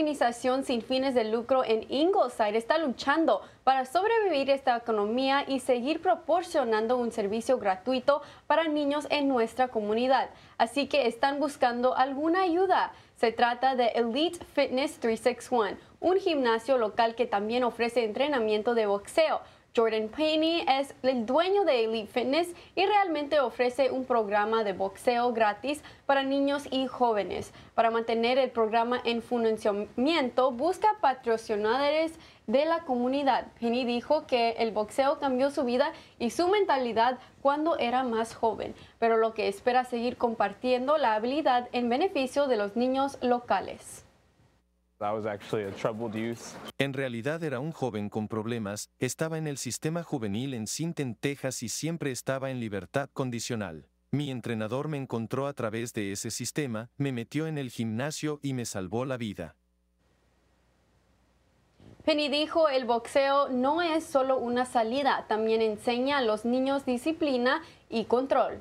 organización sin fines de lucro en Ingleside está luchando para sobrevivir esta economía y seguir proporcionando un servicio gratuito para niños en nuestra comunidad. Así que están buscando alguna ayuda. Se trata de Elite Fitness 361, un gimnasio local que también ofrece entrenamiento de boxeo. Jordan Penny es el dueño de Elite Fitness y realmente ofrece un programa de boxeo gratis para niños y jóvenes. Para mantener el programa en funcionamiento, busca patrocinadores de la comunidad. Penny dijo que el boxeo cambió su vida y su mentalidad cuando era más joven, pero lo que espera seguir compartiendo la habilidad en beneficio de los niños locales. En realidad era un joven con problemas, estaba en el sistema juvenil en Sinton, Texas y siempre estaba en libertad condicional. Mi entrenador me encontró a través de ese sistema, me metió en el gimnasio y me salvó la vida. Penny dijo, el boxeo no es solo una salida, también enseña a los niños disciplina y control.